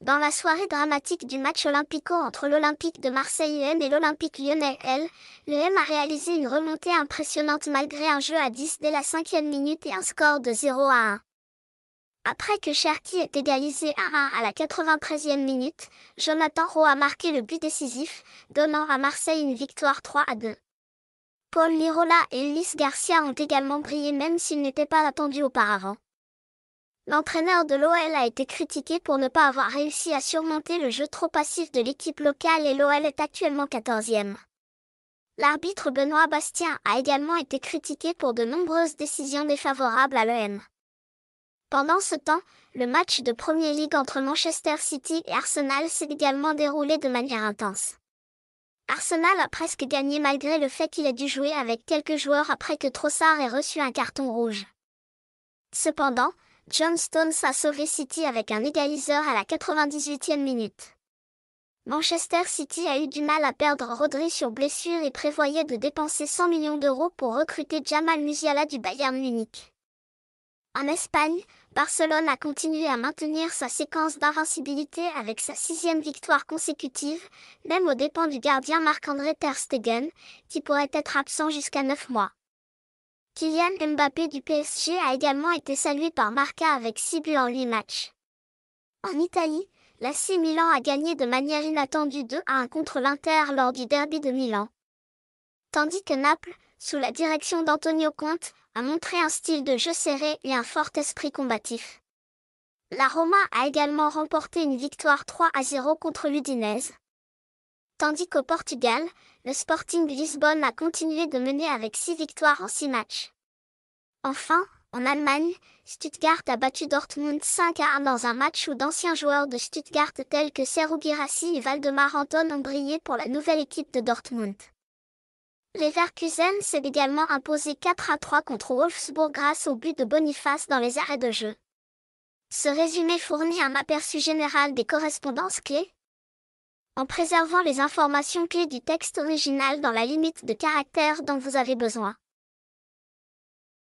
Dans la soirée dramatique du match olympico entre l'Olympique de Marseille UM et l'Olympique lyonnais L, le M a réalisé une remontée impressionnante malgré un jeu à 10 dès la cinquième minute et un score de 0 à 1. Après que Cherki ait égalisé à 1 à la 93e minute, Jonathan Rowe a marqué le but décisif, donnant à Marseille une victoire 3 à 2. Paul Lirola et Ulysse Garcia ont également brillé même s'ils n'étaient pas attendus auparavant l'entraîneur de l'OL a été critiqué pour ne pas avoir réussi à surmonter le jeu trop passif de l'équipe locale et l'OL est actuellement 14e. L'arbitre Benoît Bastien a également été critiqué pour de nombreuses décisions défavorables à l'OM. Pendant ce temps, le match de Premier League entre Manchester City et Arsenal s'est également déroulé de manière intense. Arsenal a presque gagné malgré le fait qu'il ait dû jouer avec quelques joueurs après que Trossard ait reçu un carton rouge. Cependant, John Stones a sauvé City avec un égaliseur à la 98e minute. Manchester City a eu du mal à perdre Rodri sur blessure et prévoyait de dépenser 100 millions d'euros pour recruter Jamal Musiala du Bayern Munich. En Espagne, Barcelone a continué à maintenir sa séquence d'invincibilité avec sa sixième victoire consécutive, même aux dépens du gardien Marc-André Ter Stegen, qui pourrait être absent jusqu'à neuf mois. Kylian Mbappé du PSG a également été salué par Marca avec 6 buts en 8 matchs. En Italie, la C Milan a gagné de manière inattendue 2 à 1 contre l'Inter lors du derby de Milan. Tandis que Naples, sous la direction d'Antonio Conte, a montré un style de jeu serré et un fort esprit combatif. La Roma a également remporté une victoire 3 à 0 contre l'Udinese tandis qu'au Portugal, le Sporting Lisbonne a continué de mener avec 6 victoires en 6 matchs. Enfin, en Allemagne, Stuttgart a battu Dortmund 5 à 1 dans un match où d'anciens joueurs de Stuttgart tels que Serou Girassi et Valdemar Anton ont brillé pour la nouvelle équipe de Dortmund. Les Leverkusen s'est également imposé 4 à 3 contre Wolfsburg grâce au but de Boniface dans les arrêts de jeu. Ce résumé fournit un aperçu général des correspondances clés, en préservant les informations clés du texte original dans la limite de caractères dont vous avez besoin.